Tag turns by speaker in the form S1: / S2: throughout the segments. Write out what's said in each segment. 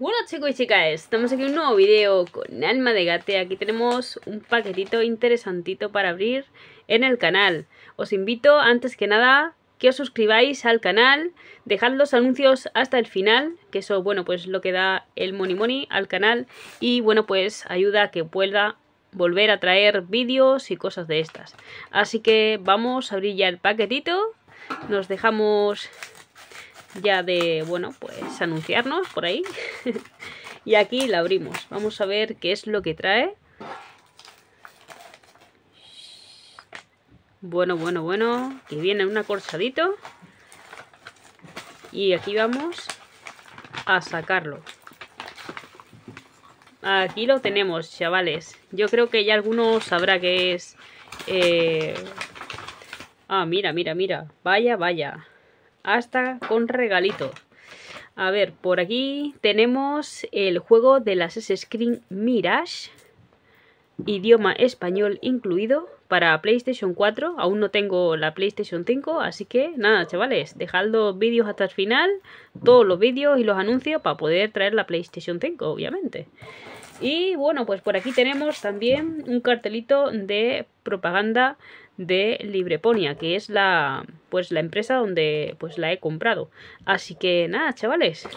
S1: Hola chicos y chicas, estamos aquí en un nuevo video con Alma de Gate Aquí tenemos un paquetito interesantito para abrir en el canal Os invito antes que nada que os suscribáis al canal Dejad los anuncios hasta el final Que eso, bueno, pues lo que da el Money Money al canal Y bueno, pues ayuda a que pueda volver a traer vídeos y cosas de estas Así que vamos a abrir ya el paquetito Nos dejamos ya de, bueno, pues anunciarnos por ahí. y aquí la abrimos. Vamos a ver qué es lo que trae. Bueno, bueno, bueno. Que viene un acorchadito Y aquí vamos a sacarlo. Aquí lo tenemos, chavales. Yo creo que ya alguno sabrá que es... Eh, ah, mira, mira, mira. Vaya, vaya hasta con regalito. A ver, por aquí tenemos el juego de las S-Screen Mirage, idioma español incluido, para PlayStation 4. Aún no tengo la PlayStation 5, así que nada, chavales, dejad los vídeos hasta el final, todos los vídeos y los anuncios para poder traer la PlayStation 5, obviamente. Y bueno, pues por aquí tenemos también un cartelito de propaganda de Libreponia, que es la pues la empresa donde pues la he comprado. Así que nada, chavales.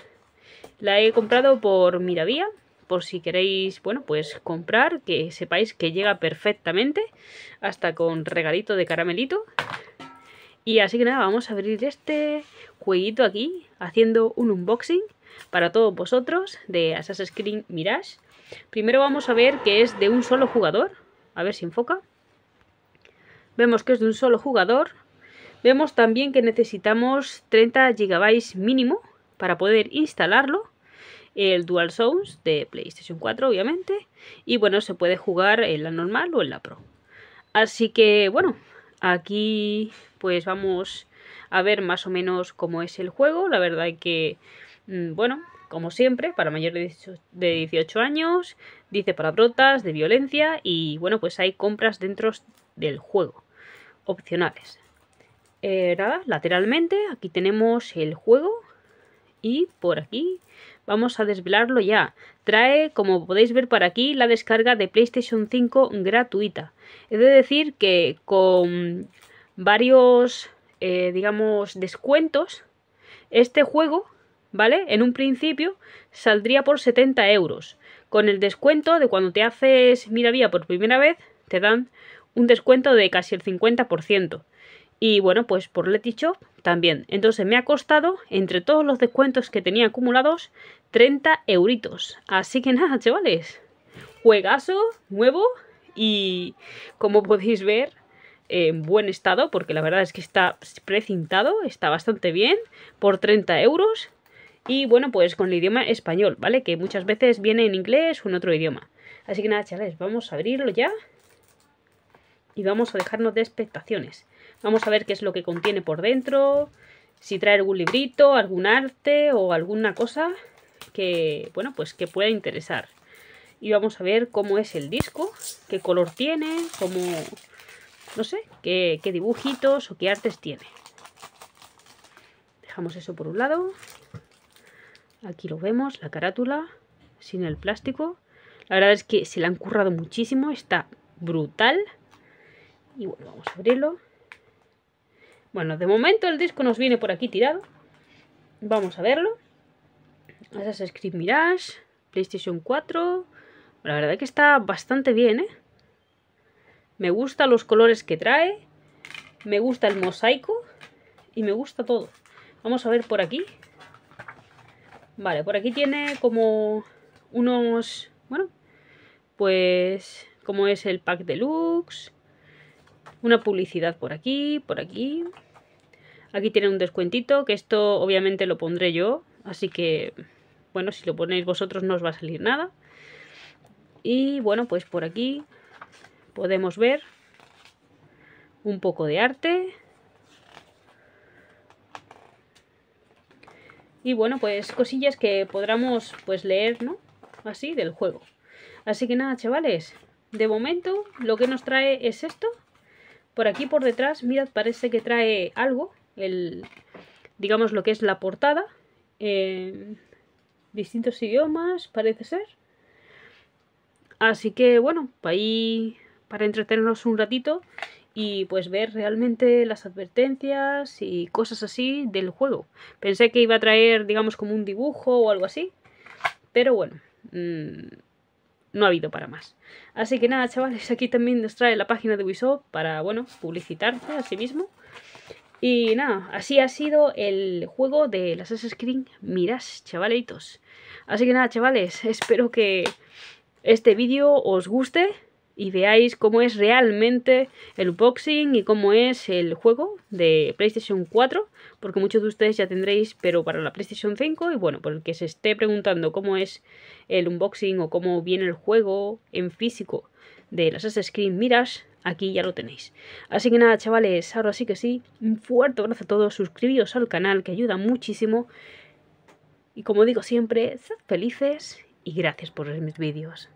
S1: La he comprado por Miravía, por si queréis, bueno, pues comprar, que sepáis que llega perfectamente, hasta con regalito de caramelito. Y así que nada, vamos a abrir este jueguito aquí, haciendo un unboxing para todos vosotros de Assassin's Creed Mirage. Primero vamos a ver que es de un solo jugador, a ver si enfoca vemos que es de un solo jugador. Vemos también que necesitamos 30 GB mínimo para poder instalarlo. El Dual Sounds de PlayStation 4, obviamente. Y bueno, se puede jugar en la normal o en la Pro. Así que bueno, aquí pues vamos a ver más o menos cómo es el juego. La verdad es que, mm, bueno, como siempre, para mayores de 18 años, dice para brotas de violencia y bueno, pues hay compras dentro del juego opcionales. Eh, lateralmente aquí tenemos el juego y por aquí vamos a desvelarlo ya. Trae, como podéis ver para aquí, la descarga de PlayStation 5 gratuita. Es de decir que con varios, eh, digamos, descuentos, este juego, ¿vale? En un principio saldría por 70 euros. Con el descuento de cuando te haces Miravía por primera vez, te dan un descuento de casi el 50%. Y bueno, pues por Shop también. Entonces me ha costado, entre todos los descuentos que tenía acumulados, 30 euritos. Así que nada, chavales. Juegazo nuevo y como podéis ver, en buen estado, porque la verdad es que está precintado, está bastante bien, por 30 euros. Y bueno, pues con el idioma español, ¿vale? Que muchas veces viene en inglés o en otro idioma. Así que nada, chavales, vamos a abrirlo ya y vamos a dejarnos de expectaciones. Vamos a ver qué es lo que contiene por dentro, si trae algún librito, algún arte o alguna cosa que, bueno, pues que pueda interesar. Y vamos a ver cómo es el disco, qué color tiene, cómo, no sé, qué, qué dibujitos o qué artes tiene. Dejamos eso por un lado. Aquí lo vemos, la carátula, sin el plástico. La verdad es que se la han currado muchísimo, está brutal. Y bueno, vamos a abrirlo. Bueno, de momento el disco nos viene por aquí tirado. Vamos a verlo. Assassin's Creed Mirage, PlayStation 4. La verdad que está bastante bien, ¿eh? Me gusta los colores que trae. Me gusta el mosaico. Y me gusta todo. Vamos a ver por aquí. Vale, por aquí tiene como unos... Bueno, pues como es el pack deluxe. Una publicidad por aquí, por aquí. Aquí tiene un descuentito, que esto obviamente lo pondré yo, así que, bueno, si lo ponéis vosotros no os va a salir nada. Y bueno, pues por aquí podemos ver un poco de arte. Y bueno, pues cosillas que podremos pues leer, ¿no? Así, del juego. Así que nada, chavales, de momento lo que nos trae es esto. Por aquí por detrás, mirad, parece que trae algo, el, digamos lo que es la portada, en distintos idiomas, parece ser. Así que bueno, para ahí para entretenernos un ratito y pues ver realmente las advertencias y cosas así del juego. Pensé que iba a traer, digamos, como un dibujo o algo así, pero bueno, mm, no ha habido para más. Así que nada, chavales, aquí también nos trae la página de Ubisoft para, bueno, publicitarse a sí mismo. Y nada, así ha sido el juego de las Assassin's Creed Mirage, chavalitos. Así que nada, chavales, espero que este vídeo os guste y veáis cómo es realmente el unboxing y cómo es el juego de PlayStation 4, porque muchos de ustedes ya tendréis, pero para la PlayStation 5, y bueno, por el que se esté preguntando cómo es el unboxing o cómo viene el juego en físico de las Assassin's Creed miras aquí ya lo tenéis. Así que nada, chavales, ahora sí que sí, un fuerte abrazo a todos, suscribíos al canal que ayuda muchísimo, y como digo siempre, sed felices y gracias por ver mis vídeos.